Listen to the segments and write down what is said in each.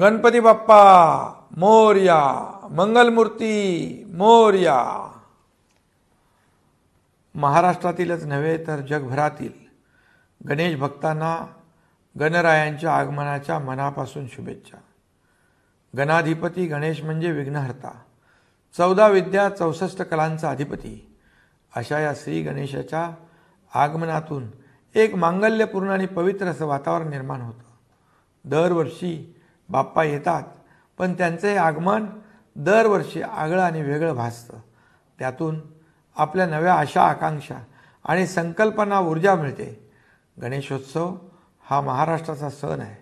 गणपती बाप्पा मोर्या मंगलमूर्ती मोर्या महाराष्ट्रातीलच नव्हे तर जगभरातील गणेश भक्तांना गणरायांच्या आगमनाच्या मनापासून शुभेच्छा गणाधिपती गणेश म्हणजे विघ्नहर्ता चौदा विद्या चौसष्ट कलांचा अधिपती अशा या श्री गणेशाच्या आगमनातून एक मांगल्यपूर्ण आणि पवित्र असं वातावरण निर्माण होतं दरवर्षी बाप्पा येतात पण त्यांचे आगमन दरवर्षी आगळं आणि वेगळं भासतं त्यातून आपल्या नव्या आशा आकांक्षा आणि संकल्पना ऊर्जा मिळते गणेशोत्सव हा महाराष्ट्राचा सण आहे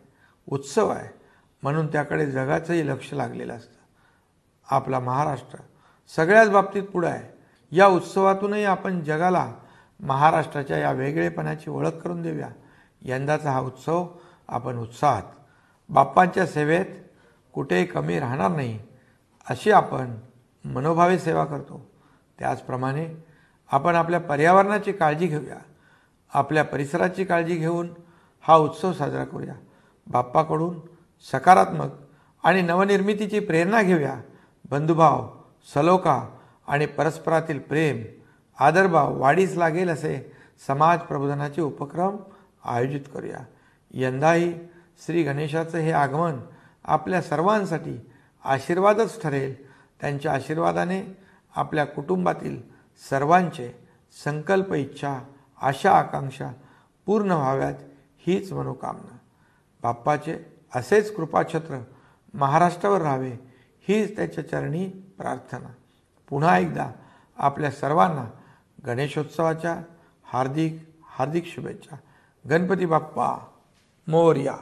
उत्सव आहे म्हणून त्याकडे जगाचंही लक्ष लागलेलं असतं आपला महाराष्ट्र सगळ्याच बाबतीत पुढं आहे या उत्सवातूनही आपण जगाला महाराष्ट्राच्या या वेगळेपणाची ओळख करून देऊया यंदाचा हा उत्सव आपण उत्साहात बाप्पांच्या सेवेत कुठेही कमी राहणार नाही अशी आपण मनोभावे सेवा करतो त्याचप्रमाणे आपण आपल्या पर्यावरणाची काळजी घेऊया आपल्या परिसराची काळजी घेऊन हा उत्सव साजरा करूया बाप्पाकडून सकारात्मक आणि नवनिर्मितीची प्रेरणा घेऊया बंधुभाव सलोखा आणि परस्परातील प्रेम आदरभाव वाढीस लागेल असे समाज प्रबोधनाचे उपक्रम आयोजित करूया यंदाही श्री गणेशाचं हे आगमन आपल्या सर्वांसाठी आशीर्वादच ठरेल त्यांच्या आशीर्वादाने आपल्या कुटुंबातील सर्वांचे संकल्प इच्छा आशा आकांक्षा पूर्ण व्हाव्यात हीच मनोकामना बाप्पाचे असेच कृपाछत्र महाराष्ट्रावर राहावे हीच त्याच्या चरणी प्रार्थना पुन्हा एकदा आपल्या सर्वांना गणेशोत्सवाच्या हार्दिक हार्दिक शुभेच्छा गणपती बाप्पा मोर्या